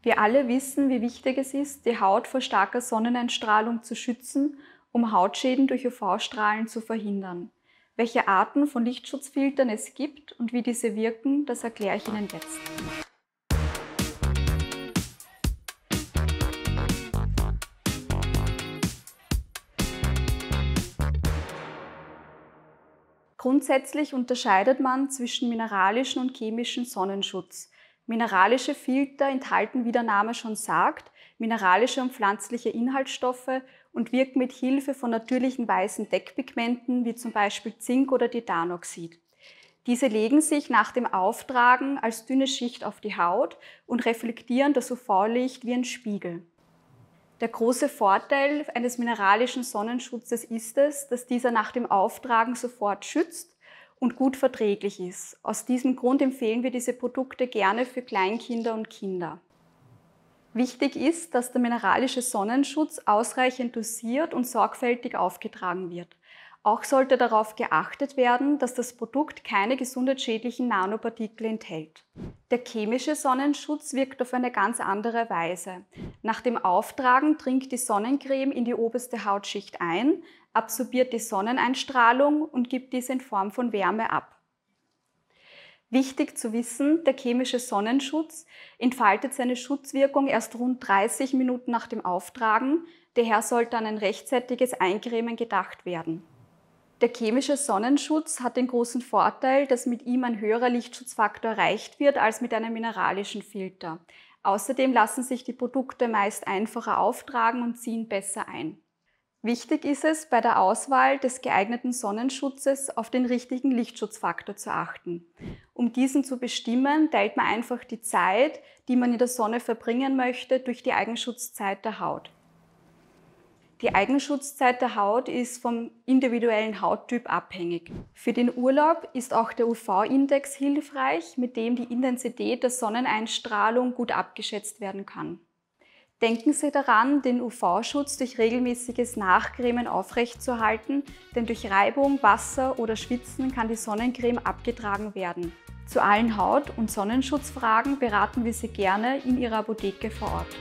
Wir alle wissen, wie wichtig es ist, die Haut vor starker Sonneneinstrahlung zu schützen, um Hautschäden durch UV-Strahlen zu verhindern. Welche Arten von Lichtschutzfiltern es gibt und wie diese wirken, das erkläre ich Ihnen jetzt. Grundsätzlich unterscheidet man zwischen mineralischen und chemischen Sonnenschutz. Mineralische Filter enthalten, wie der Name schon sagt, mineralische und pflanzliche Inhaltsstoffe und wirken mit Hilfe von natürlichen weißen Deckpigmenten wie zum Beispiel Zink oder Titanoxid. Diese legen sich nach dem Auftragen als dünne Schicht auf die Haut und reflektieren das UV-Licht wie ein Spiegel. Der große Vorteil eines mineralischen Sonnenschutzes ist es, dass dieser nach dem Auftragen sofort schützt und gut verträglich ist. Aus diesem Grund empfehlen wir diese Produkte gerne für Kleinkinder und Kinder. Wichtig ist, dass der mineralische Sonnenschutz ausreichend dosiert und sorgfältig aufgetragen wird. Auch sollte darauf geachtet werden, dass das Produkt keine gesundheitsschädlichen Nanopartikel enthält. Der chemische Sonnenschutz wirkt auf eine ganz andere Weise. Nach dem Auftragen dringt die Sonnencreme in die oberste Hautschicht ein, absorbiert die Sonneneinstrahlung und gibt diese in Form von Wärme ab. Wichtig zu wissen, der chemische Sonnenschutz entfaltet seine Schutzwirkung erst rund 30 Minuten nach dem Auftragen, daher sollte an ein rechtzeitiges Eincremen gedacht werden. Der chemische Sonnenschutz hat den großen Vorteil, dass mit ihm ein höherer Lichtschutzfaktor erreicht wird als mit einem mineralischen Filter. Außerdem lassen sich die Produkte meist einfacher auftragen und ziehen besser ein. Wichtig ist es, bei der Auswahl des geeigneten Sonnenschutzes auf den richtigen Lichtschutzfaktor zu achten. Um diesen zu bestimmen, teilt man einfach die Zeit, die man in der Sonne verbringen möchte, durch die Eigenschutzzeit der Haut. Die Eigenschutzzeit der Haut ist vom individuellen Hauttyp abhängig. Für den Urlaub ist auch der UV-Index hilfreich, mit dem die Intensität der Sonneneinstrahlung gut abgeschätzt werden kann. Denken Sie daran, den UV-Schutz durch regelmäßiges Nachcremen aufrechtzuerhalten, denn durch Reibung, Wasser oder Schwitzen kann die Sonnencreme abgetragen werden. Zu allen Haut- und Sonnenschutzfragen beraten wir Sie gerne in Ihrer Apotheke vor Ort.